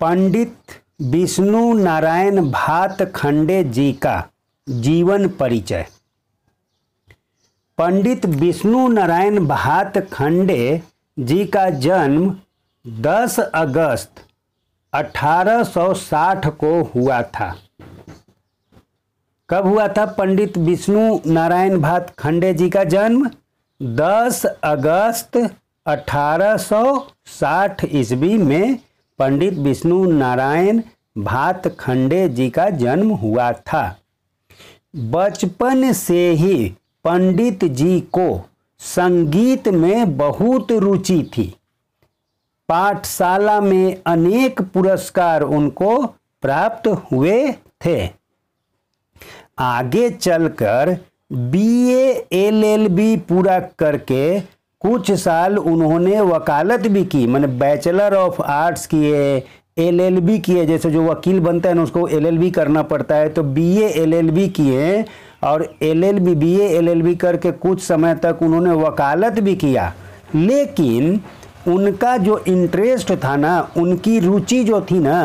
पंडित विष्णु नारायण भात खंडे जी का जीवन परिचय पंडित विष्णु नारायण भात खंडे जी का जन्म 10 अगस्त 1860 को हुआ था कब हुआ था पंडित विष्णु नारायण भात खंडे जी का जन्म 10 अगस्त 1860 ईस्वी में पंडित विष्णु नारायण भातखंडे जी का जन्म हुआ था बचपन से ही पंडित जी को संगीत में बहुत रुचि थी पाठशाला में अनेक पुरस्कार उनको प्राप्त हुए थे आगे चलकर एल बी पूरा करके कुछ साल उन्होंने वकालत भी की मैंने बैचलर ऑफ आर्ट्स किए एल एल बी किए जैसे जो वकील बनता है ना उसको एल एल बी करना पड़ता है तो B A L L B किए और L L B B L L B करके कुछ समय तक उन्होंने वकालत भी किया लेकिन उनका जो इंटरेस्ट था ना उनकी रुचि जो थी ना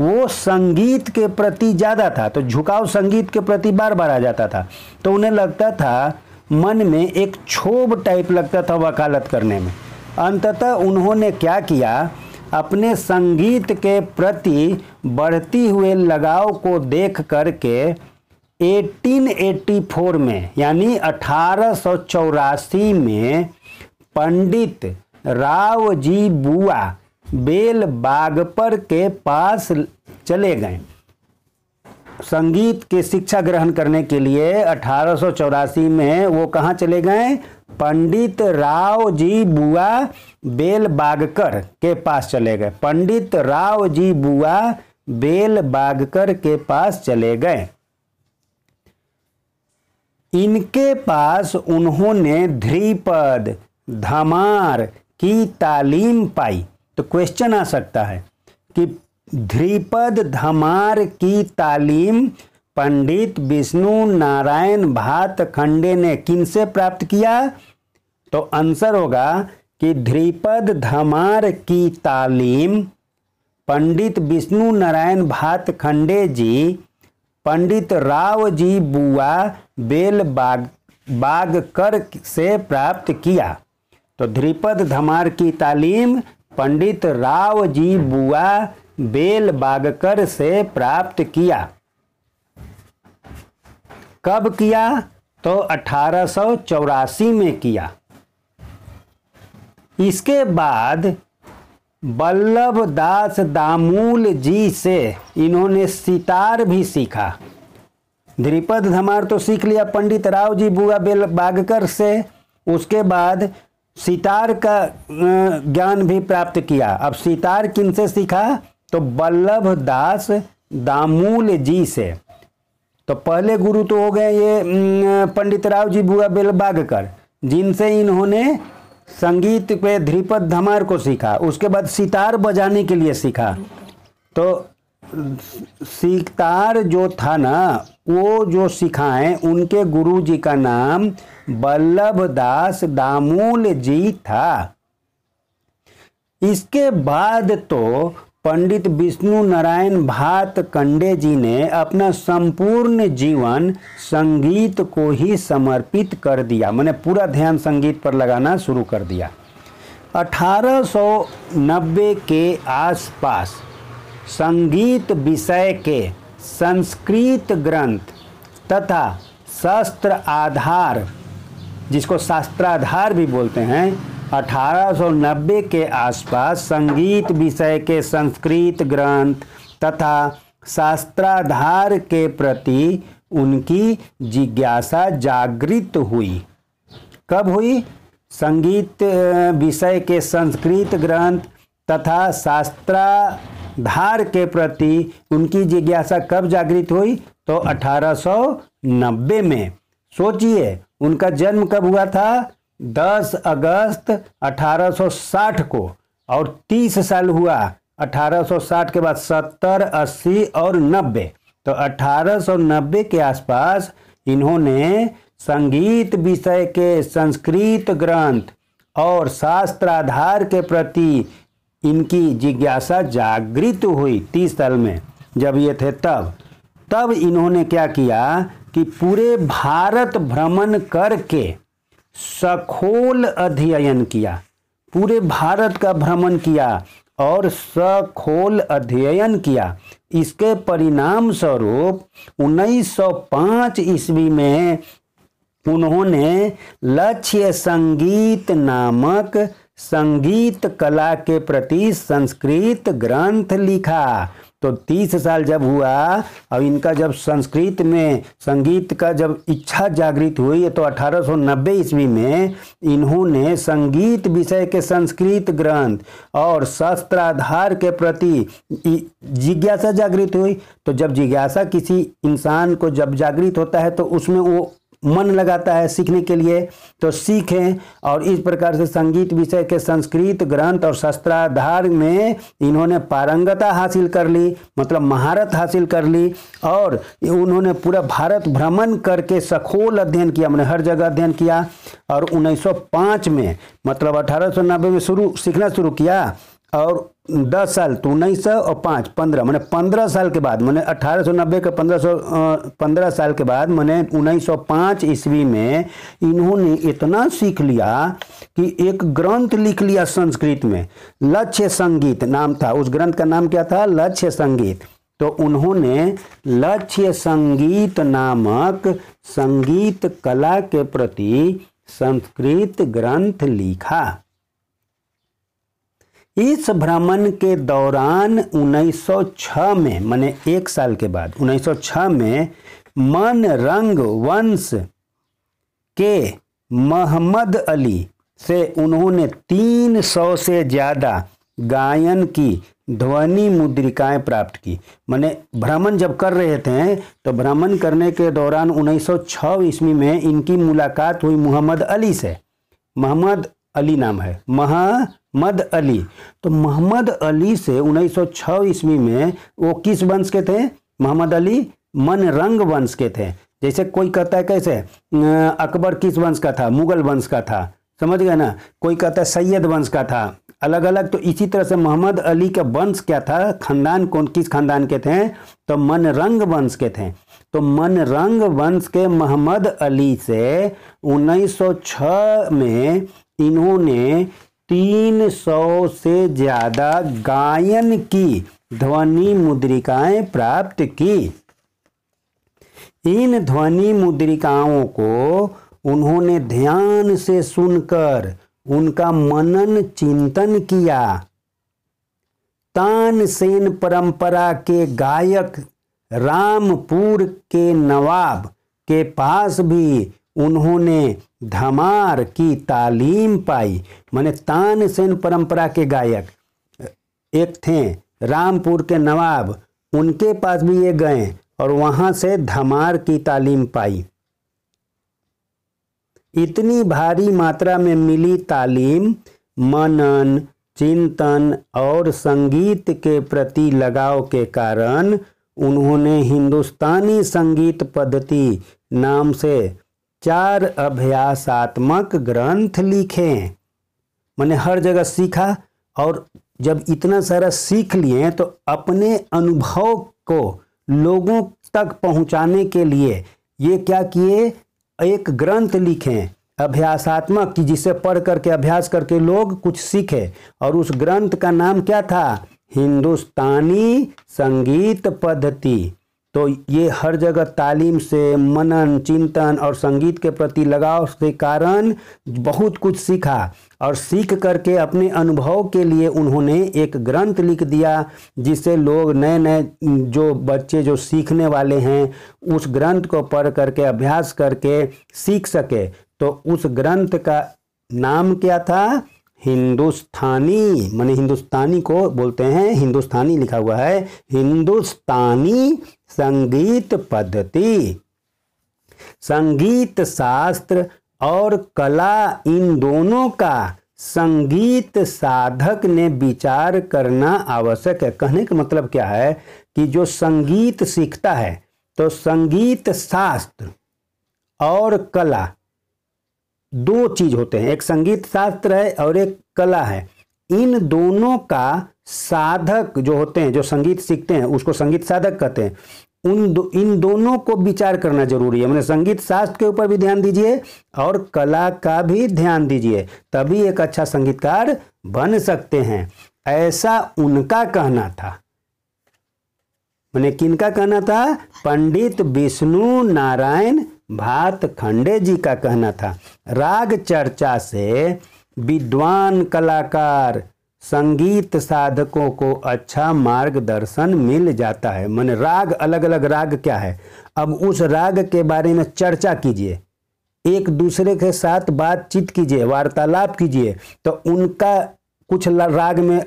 वो संगीत के प्रति ज़्यादा था तो झुकाव संगीत के प्रति बार बार आ जाता था तो उन्हें लगता था मन में एक क्षोभ टाइप लगता था वकालत करने में अंततः उन्होंने क्या किया अपने संगीत के प्रति बढ़ती हुए लगाव को देख कर के 1884 में यानी अठारह में पंडित राव जी बुआ बेल बागपर के पास चले गए संगीत के शिक्षा ग्रहण करने के लिए अठारह में वो कहाँ चले गए पंडित राव जी बुआ बेल बागकर के पास चले गए पंडित राव जी बुआ बेलबागकर के पास चले गए इनके पास उन्होंने ध्रीपद धमार की तालीम पाई तो क्वेश्चन आ सकता है कि ध्रीपद धमार की तालीम पंडित विष्णु नारायण भात खंडे ने किनसे प्राप्त किया तो आंसर होगा कि ध्रीपद धमार की तालीम पंडित विष्णु नारायण भात खंडे जी पंडित राव जी बुआ बेल बाग बागकर से प्राप्त किया तो ध्रीपद धमार की तालीम पंडित राव जी बुआ बेल बागकर से प्राप्त किया कब किया तो अठारह में किया इसके बाद बल्लभ दास दामूल जी से इन्होंने सितार भी सीखा ध्रिपद धमार तो सीख लिया पंडित राव जी बुआ बेल बागकर से उसके बाद सितार का ज्ञान भी प्राप्त किया अब सितार किन से सीखा तो बल्लभ दास दामूल जी से तो पहले गुरु तो हो गए ये पंडित राव जी बुआ बेलबागकर जिनसे इन्होंने संगीत पे ध्रिपद धमार को सीखा उसके बाद सितार बजाने के लिए सीखा तो सितार जो था ना वो जो सिखाए उनके गुरु जी का नाम बल्लभ दास दामूल जी था इसके बाद तो पंडित विष्णु नारायण कंडे जी ने अपना संपूर्ण जीवन संगीत को ही समर्पित कर दिया मैंने पूरा ध्यान संगीत पर लगाना शुरू कर दिया 1890 के आसपास संगीत विषय के संस्कृत ग्रंथ तथा शास्त्र आधार जिसको शास्त्राधार भी बोलते हैं 1890 के आसपास संगीत विषय के संस्कृत ग्रंथ तथा शास्त्राधार के प्रति उनकी जिज्ञासा जागृत हुई कब हुई संगीत विषय के संस्कृत ग्रंथ तथा शास्त्राधार के प्रति उनकी जिज्ञासा कब जागृत हुई तो 1890 में सोचिए उनका जन्म कब हुआ था 10 अगस्त 1860 को और 30 साल हुआ 1860 के बाद 70, 80 और 90 तो 1890 के आसपास इन्होंने संगीत विषय के संस्कृत ग्रंथ और शास्त्र आधार के प्रति इनकी जिज्ञासा जागृत हुई तीस साल में जब ये थे तब तब इन्होंने क्या किया कि पूरे भारत भ्रमण करके सखोल अध्ययन किया पूरे भारत का भ्रमण किया और सखोल अध्ययन किया इसके परिणाम स्वरूप 1905 ईस्वी में उन्होंने लक्ष्य संगीत नामक संगीत कला के प्रति संस्कृत ग्रंथ लिखा तो तीस साल जब हुआ और इनका जब संस्कृत में संगीत का जब इच्छा जागृत हुई तो 1890 ईस्वी में इन्होंने संगीत विषय के संस्कृत ग्रंथ और शास्त्राधार के प्रति जिज्ञासा जागृत हुई तो जब जिज्ञासा किसी इंसान को जब जागृत होता है तो उसमें वो मन लगाता है सीखने के लिए तो सीखें और इस प्रकार से संगीत विषय के संस्कृत ग्रंथ और शस्त्राधार में इन्होंने पारंगता हासिल कर ली मतलब महारत हासिल कर ली और उन्होंने पूरा भारत भ्रमण करके सखोल अध्ययन किया मैंने हर जगह अध्ययन किया और 1905 में मतलब अठारह में शुरू सीखना शुरू किया और दस साल तो उन्नीस सौ और पाँच पंद्रह मैंने पंद्रह साल के बाद मैंने अठारह सौ नब्बे के पंद्रह सौ पंद्रह साल के बाद मैंने उन्नीस सौ पाँच ईस्वी में इन्होंने इतना सीख लिया कि एक ग्रंथ लिख लिया संस्कृत में लक्ष्य संगीत नाम था उस ग्रंथ का नाम क्या था लक्ष्य संगीत तो उन्होंने लक्ष्य संगीत नामक संगीत कला के प्रति संस्कृत ग्रंथ लिखा इस भ्रमण के दौरान 1906 में मैंने एक साल के बाद 1906 में मन रंग वंश के मोहम्मद अली से उन्होंने 300 से ज़्यादा गायन की ध्वनि मुद्रिकाएं प्राप्त की मैंने भ्रमण जब कर रहे थे तो भ्रमण करने के दौरान 1906 ईस्वी में इनकी मुलाकात हुई मोहम्मद अली से मोहम्मद अली नाम है महमद अली तो मोहम्मद अली से 1906 ईस्वी में वो किस वंश के थे मोहम्मद अली मन रंग वंश के थे जैसे कोई कहता है कैसे अकबर किस वंश का था मुगल वंश का था समझ गए ना कोई कहता है सैयद वंश का था अलग अलग तो इसी तरह से मोहम्मद अली का वंश क्या था खानदान कौन किस खानदान के थे तो मन रंग वंश के थे तो मन रंग वंश के मोहम्मद अली से 1906 में इन्होंने 300 से ज़्यादा गायन की ध्वनि मुद्रिकाएं प्राप्त की इन ध्वनि मुद्रिकाओं को उन्होंने ध्यान से सुनकर उनका मनन चिंतन किया तानसेन परंपरा के गायक रामपुर के नवाब के पास भी उन्होंने धमार की तालीम पाई माने तानसेन परंपरा के गायक एक थे रामपुर के नवाब उनके पास भी ये गए और वहाँ से धमार की तालीम पाई इतनी भारी मात्रा में मिली तालीम मनन चिंतन और संगीत के प्रति लगाव के कारण उन्होंने हिंदुस्तानी संगीत पद्धति नाम से चार अभ्यासात्मक ग्रंथ लिखे मैंने हर जगह सीखा और जब इतना सारा सीख लिए तो अपने अनुभव को लोगों तक पहुंचाने के लिए ये क्या किए एक ग्रंथ लिखें अभ्यासात्मक कि जिसे पढ़ करके अभ्यास करके लोग कुछ सीखे और उस ग्रंथ का नाम क्या था हिंदुस्तानी संगीत पद्धति तो ये हर जगह तालीम से मनन चिंतन और संगीत के प्रति लगाव के कारण बहुत कुछ सीखा और सीख करके अपने अनुभव के लिए उन्होंने एक ग्रंथ लिख दिया जिसे लोग नए नए जो बच्चे जो सीखने वाले हैं उस ग्रंथ को पढ़ करके अभ्यास करके सीख सके तो उस ग्रंथ का नाम क्या था हिंदुस्तानी मैंने हिंदुस्तानी को बोलते हैं हिंदुस्तानी लिखा हुआ है हिंदुस्तानी संगीत पद्धति संगीत शास्त्र और कला इन दोनों का संगीत साधक ने विचार करना आवश्यक है कहने का मतलब क्या है कि जो संगीत सीखता है तो संगीत शास्त्र और कला दो चीज होते हैं एक संगीत शास्त्र है और एक कला है इन दोनों का साधक जो होते हैं जो संगीत सीखते हैं उसको संगीत साधक कहते हैं उन दो इन दोनों को विचार करना जरूरी है मैंने संगीत शास्त्र के ऊपर भी ध्यान दीजिए और कला का भी ध्यान दीजिए तभी एक अच्छा संगीतकार बन सकते हैं ऐसा उनका कहना था मैंने किनका कहना था पंडित विष्णु नारायण भात खंडे जी का कहना था राग चर्चा से विद्वान कलाकार संगीत साधकों को अच्छा मार्गदर्शन मिल जाता है मैंने राग अलग अलग राग क्या है अब उस राग के बारे में चर्चा कीजिए एक दूसरे के साथ बातचीत कीजिए वार्तालाप कीजिए तो उनका कुछ राग में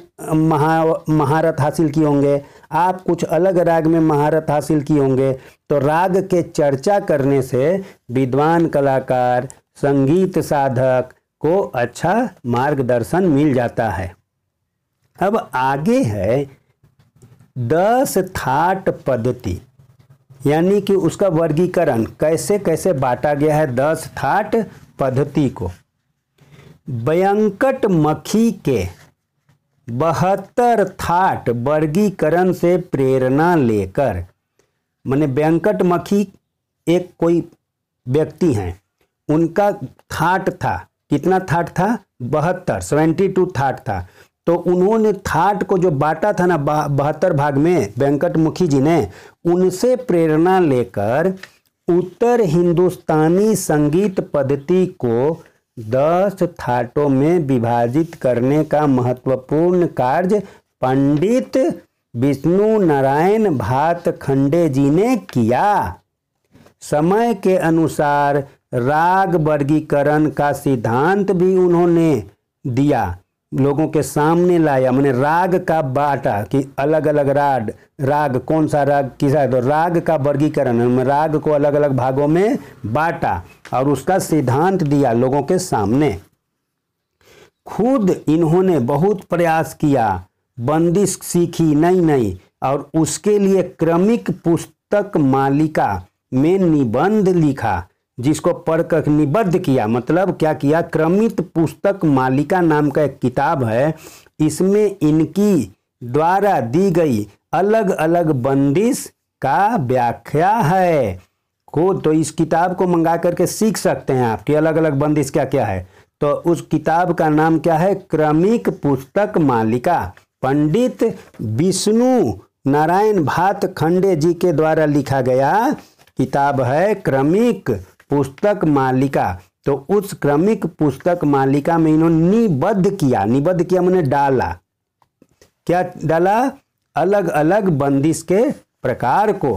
महा महारत हासिल किए होंगे आप कुछ अलग राग में महारत हासिल किए होंगे तो राग के चर्चा करने से विद्वान कलाकार संगीत साधक को अच्छा मार्गदर्शन मिल जाता है अब आगे है दस थाट पद्धति यानी कि उसका वर्गीकरण कैसे कैसे बांटा गया है दस थाट पद्धति को व्यंकट मखी के बहत्तर थाट वर्गीकरण से प्रेरणा लेकर मैंने व्यंकट मखी एक कोई व्यक्ति हैं उनका थाट था कितना थाट था बहत्तर सेवेंटी टू थाट था तो उन्होंने थाट को जो बांटा था ना बहत्तर भाग में वेंकट मुखी जी ने उनसे प्रेरणा लेकर उत्तर हिंदुस्तानी संगीत पद्धति को दस थाटों में विभाजित करने का महत्वपूर्ण कार्य पंडित विष्णु नारायण भात खंडे जी ने किया समय के अनुसार राग वर्गीकरण का सिद्धांत भी उन्होंने दिया लोगों के सामने लाया मैंने राग का बाटा कि अलग अलग राग राग कौन सा राग किसा तो राग का वर्गीकरण राग को अलग अलग भागों में बाटा और उसका सिद्धांत दिया लोगों के सामने खुद इन्होंने बहुत प्रयास किया बंदिश सीखी नई नई और उसके लिए क्रमिक पुस्तक मालिका में निबंध लिखा जिसको पढ़कर निबद्ध किया मतलब क्या किया क्रमित पुस्तक मालिका नाम का एक किताब है इसमें इनकी द्वारा दी गई अलग अलग बंदिश का व्याख्या है को तो इस किताब को मंगा करके सीख सकते हैं आप कि अलग अलग बंदिश क्या क्या है तो उस किताब का नाम क्या है क्रमिक पुस्तक मालिका पंडित विष्णु नारायण भात खंडे जी के द्वारा लिखा गया किताब है क्रमिक पुस्तक मालिका तो उस क्रमिक पुस्तक मालिका में इन्होंने निबद्ध किया निबद्ध किया मैंने डाला क्या डाला अलग अलग बंदिश के प्रकार को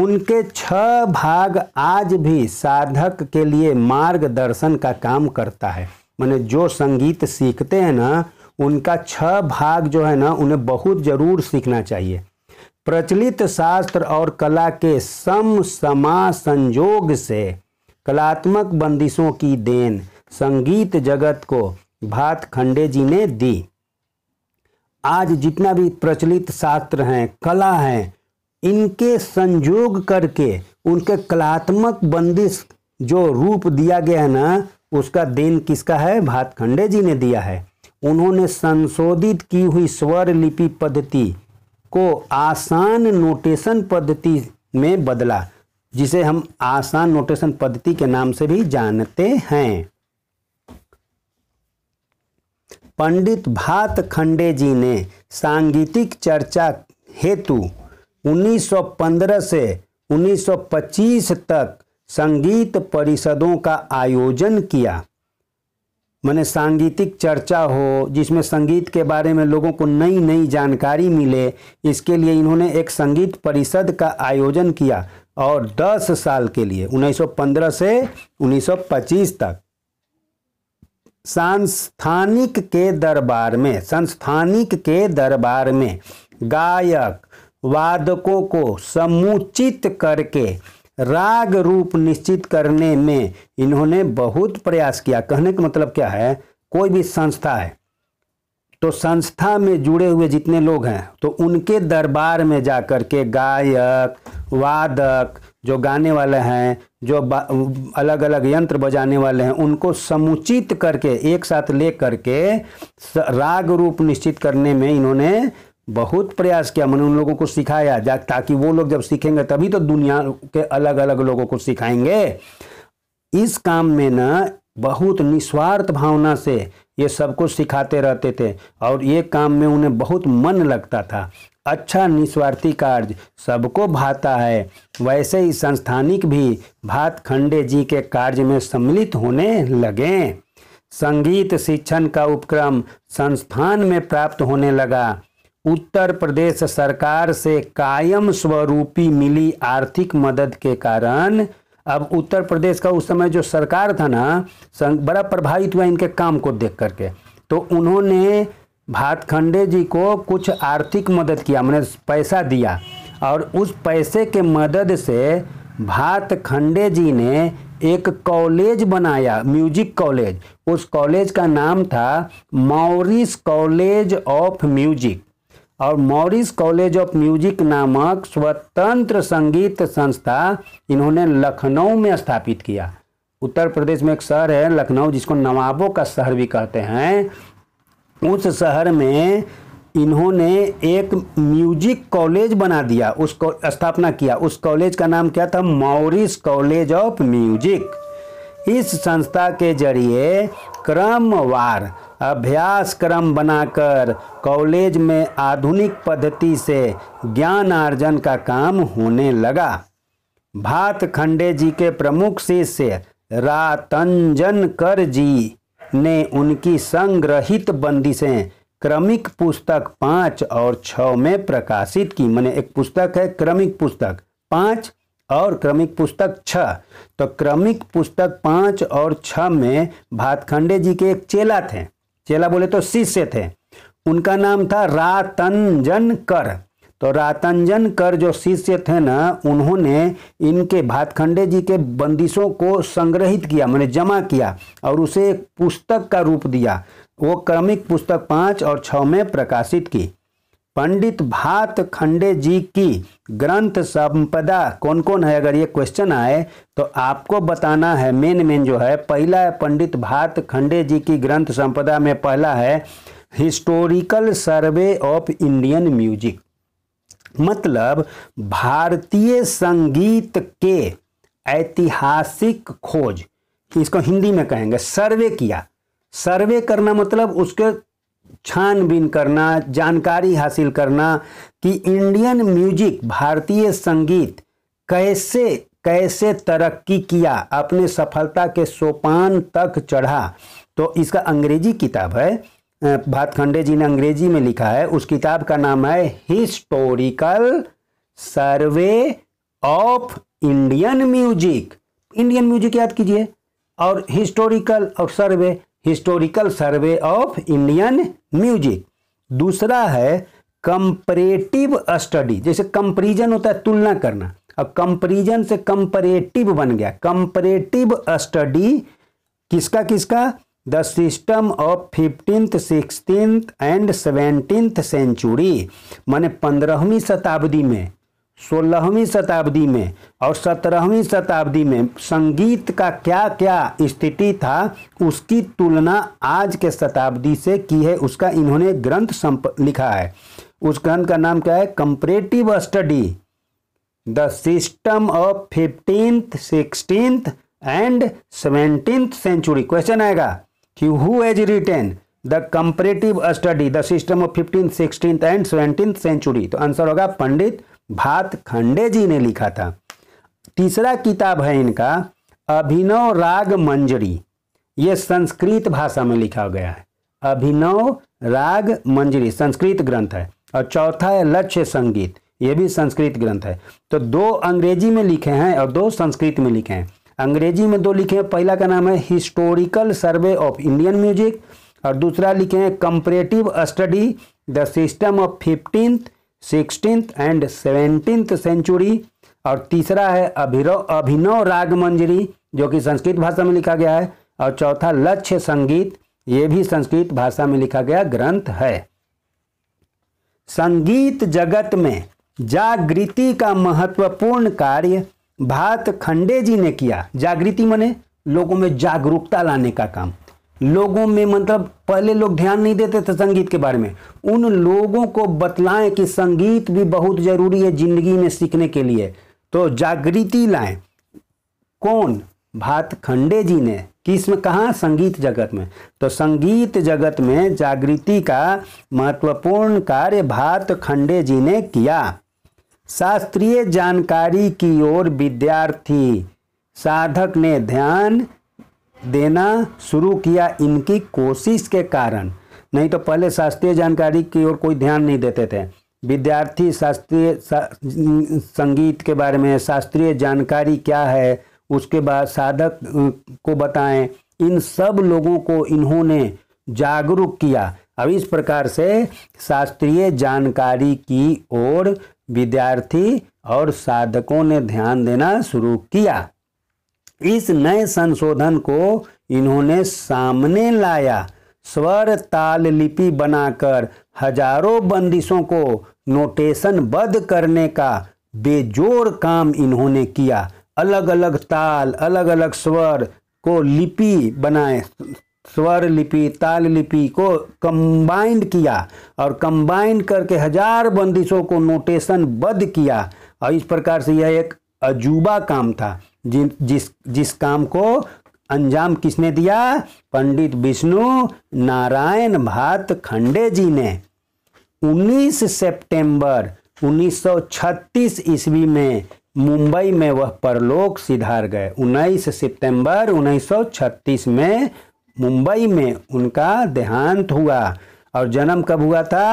उनके छह भाग आज भी साधक के लिए मार्गदर्शन का काम करता है मैंने जो संगीत सीखते हैं ना उनका छह भाग जो है ना उन्हें बहुत ज़रूर सीखना चाहिए प्रचलित शास्त्र और कला के सम समा संयोग से कलात्मक बंदिशों की देन संगीत जगत को भात खंडे जी ने दी आज जितना भी प्रचलित शास्त्र हैं कला हैं इनके संयोग करके उनके कलात्मक बंदिश जो रूप दिया गया है ना उसका देन किसका है भातखंडे जी ने दिया है उन्होंने संशोधित की हुई स्वर लिपि पद्धति को आसान नोटेशन पद्धति में बदला जिसे हम आसान नोटेशन पद्धति के नाम से भी जानते हैं पंडित भात खंडे जी ने सांगीतिक चर्चा हेतु 1915 से 1925 तक संगीत परिषदों का आयोजन किया मैंने सांगीतिक चर्चा हो जिसमें संगीत के बारे में लोगों को नई नई जानकारी मिले इसके लिए इन्होंने एक संगीत परिषद का आयोजन किया और 10 साल के लिए 1915 से 1925 तक सांस्थानिक के दरबार में संस्थानिक के दरबार में गायक वादकों को समुचित करके राग रूप निश्चित करने में इन्होंने बहुत प्रयास किया कहने का मतलब क्या है कोई भी संस्था है तो संस्था में जुड़े हुए जितने लोग हैं तो उनके दरबार में जा कर के गायक वादक जो गाने वाले हैं जो अलग अलग यंत्र बजाने वाले हैं उनको समुचित करके एक साथ ले करके राग रूप निश्चित करने में इन्होंने बहुत प्रयास किया मैंने उन लोगों को सिखाया जा ताकि वो लोग जब सीखेंगे तभी तो दुनिया के अलग अलग लोगों को सिखाएंगे इस काम में ना बहुत निस्वार्थ भावना से ये सबको सिखाते रहते थे और ये काम में उन्हें बहुत मन लगता था अच्छा निस्वार्थी कार्य सबको भाता है वैसे ही संस्थानिक भी भात खंडे जी के कार्य में सम्मिलित होने लगे संगीत शिक्षण का उपक्रम संस्थान में प्राप्त होने लगा उत्तर प्रदेश सरकार से कायम स्वरूपी मिली आर्थिक मदद के कारण अब उत्तर प्रदेश का उस समय जो सरकार था ना बड़ा प्रभावित हुआ इनके काम को देख करके तो उन्होंने भातखंडे जी को कुछ आर्थिक मदद किया मैंने पैसा दिया और उस पैसे के मदद से भातखंडे जी ने एक कॉलेज बनाया म्यूजिक कॉलेज उस कॉलेज का नाम था मॉरिस कॉलेज ऑफ म्यूजिक और मॉरिस कॉलेज ऑफ म्यूजिक नामक स्वतंत्र संगीत संस्था इन्होंने लखनऊ में स्थापित किया उत्तर प्रदेश में एक शहर है लखनऊ जिसको नवाबों का शहर भी कहते हैं उस शहर में इन्होंने एक म्यूजिक कॉलेज बना दिया उसको स्थापना किया उस कॉलेज का नाम क्या था मॉरिस कॉलेज ऑफ म्यूजिक इस संस्था के जरिए क्रमवार अभ्यास क्रम बनाकर कॉलेज में आधुनिक पद्धति से ज्ञान अर्जन का काम होने लगा भात खंडे जी के प्रमुख शिष्य रातंजन कर जी ने उनकी संग्रहित बंदिशें क्रमिक पुस्तक पाँच और छ में प्रकाशित की मैंने एक पुस्तक है क्रमिक पुस्तक पाँच और क्रमिक पुस्तक छ तो क्रमिक पुस्तक पाँच और छ में भातखंडे जी के एक चेला थे चेला बोले तो शिष्य थे उनका नाम था रातंजन कर तो रातंजन कर जो शिष्य थे ना उन्होंने इनके भातखंडे जी के बंदिशों को संग्रहित किया मैंने जमा किया और उसे एक पुस्तक का रूप दिया वो क्रमिक पुस्तक पाँच और छ में प्रकाशित की पंडित भात खंडे जी की ग्रंथ संपदा कौन कौन है अगर ये क्वेश्चन आए तो आपको बताना है मेन मेन जो है पहला है पंडित भात खंडे जी की ग्रंथ संपदा में पहला है historical survey of Indian music मतलब भारतीय संगीत के ऐतिहासिक खोज इसको हिंदी में कहेंगे सर्वे किया सर्वे करना मतलब उसके छानबीन करना जानकारी हासिल करना कि इंडियन म्यूजिक भारतीय संगीत कैसे कैसे तरक्की किया अपने सफलता के सोपान तक चढ़ा तो इसका अंग्रेजी किताब है भातखंडे जी ने अंग्रेजी में लिखा है उस किताब का नाम है historical survey of Indian music Indian music याद कीजिए और हिस्टोरिकल और survey historical survey of Indian music दूसरा है कंपरेटिव स्टडी जैसे कंपेरिजन होता है तुलना करना अब कंपेरिजन से कंपरेटिव बन गया कंपरेटिव स्टडी किसका किसका the system of fifteenth sixteen and seventeenth century माने पंद्रहवीं शताब्दी में सोलहवीं शताब्दी में और सत्रहवीं शताब्दी में संगीत का क्या क्या स्थिति था उसकी तुलना आज के शताब्दी से की है उसका इन्होंने ग्रंथ संप लिखा है उस ग्रंथ का नाम क्या है comparative study the system of fifteenth sixteenth and seventeenth century question आएगा कि who has written the comparative study the system of fifteenth sixteenth and seventeenth century तो आंसर होगा पंडित भात खंडे जी ने लिखा था तीसरा किताब है इनका अभिनव राग मंजरी ये संस्कृत भाषा में लिखा गया है अभिनव राग मंजरी संस्कृत ग्रंथ है और चौथा है लक्ष्य संगीत ये भी संस्कृत ग्रंथ है तो दो अंग्रेजी में लिखे हैं और दो संस्कृत में लिखे हैं अंग्रेजी में दो लिखे हैं पहला का नाम है historical survey of Indian music और दूसरा लिखे हैं comparative study the system of fifteenth sixteen and seventeen century और तीसरा है अभिरव अभिनव राग मंजरी जो कि संस्कृत भाषा में लिखा गया है और चौथा लक्ष्य संगीत ये भी संस्कृत भाषा में लिखा गया ग्रंथ है संगीत जगत में जागृति का महत्वपूर्ण कार्य भात खंडे जी ने किया जागृति मने लोगों में जागरूकता लाने का काम लोगों में मतलब पहले लोग ध्यान नहीं देते थे संगीत के बारे में उन लोगों को बतलाएं कि संगीत भी बहुत ज़रूरी है ज़िंदगी में सीखने के लिए तो जागृति लाएं कौन भात खंडे जी ने कि इसमें कहा संगीत जगत में तो संगीत जगत में जागृति का महत्वपूर्ण कार्य भात खंडे जी ने किया शास्त्रीय जानकारी की ओर विद्यार्थी साधक ने ध्यान देना शुरू किया इनकी कोशिश के कारण नहीं तो पहले शास्त्रीय जानकारी की ओर कोई ध्यान नहीं देते थे विद्यार्थी शास्त्रीय सा, संगीत के बारे में शास्त्रीय जानकारी क्या है उसके बाद साधक को बताएं इन सब लोगों को इन्होंने जागरूक किया अब इस प्रकार से शास्त्रीय जानकारी की ओर विद्यार्थी और साधकों ने ध्यान देना शुरू किया इस नए संशोधन को इन्होंने सामने लाया स्वर ताल लिपि बनाकर हजारों बंदिशों को नोटेशन बद करने का बेजोर काम इन्होंने किया अलग अलग ताल अलग अलग स्वर को लिपि बनाए स्वर लिपि ताल लिपि को कंबाइंड किया और कंबाइंड करके हजार बंदिशों को नोटेशन बद्ध किया और इस प्रकार से यह एक अजूबा काम था जिन जिस जिस काम को अंजाम किसने दिया पंडित विष्णु नारायण भात खंडे जी ने 19 सितंबर 1936 ईस्वी में मुंबई में वह परलोक सिधार गए 19 सितंबर 1936 में मुंबई में उनका देहांत हुआ और जन्म कब हुआ था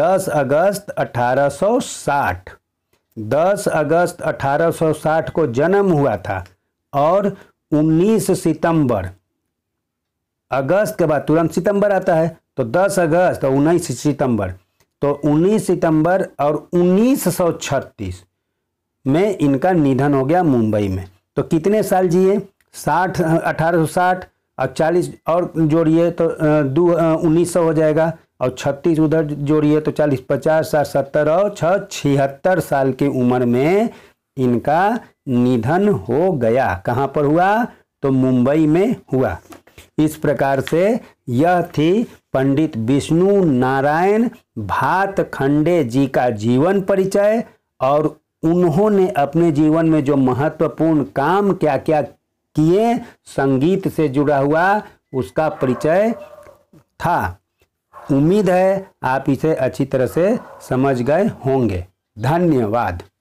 10 अगस्त 1860 10 अगस्त 1860 को जन्म हुआ था और 19 सितंबर अगस्त के बाद तुरंत सितंबर आता है तो 10 अगस्त और उन्नीस सितंबर तो 19 सितंबर और उन्नीस में इनका निधन हो गया मुंबई में तो कितने साल जिए 60 1860 और 40 और जोड़िए तो दो उन्नीस हो जाएगा और छत्तीस उधर जोड़िए तो चालीस पचास साठ सत्तर और छः छिहत्तर साल की उम्र में इनका निधन हो गया कहाँ पर हुआ तो मुंबई में हुआ इस प्रकार से यह थी पंडित विष्णु नारायण भातखंडे जी का जीवन परिचय और उन्होंने अपने जीवन में जो महत्वपूर्ण काम क्या क्या किए संगीत से जुड़ा हुआ उसका परिचय था उम्मीद है आप इसे अच्छी तरह से समझ गए होंगे धन्यवाद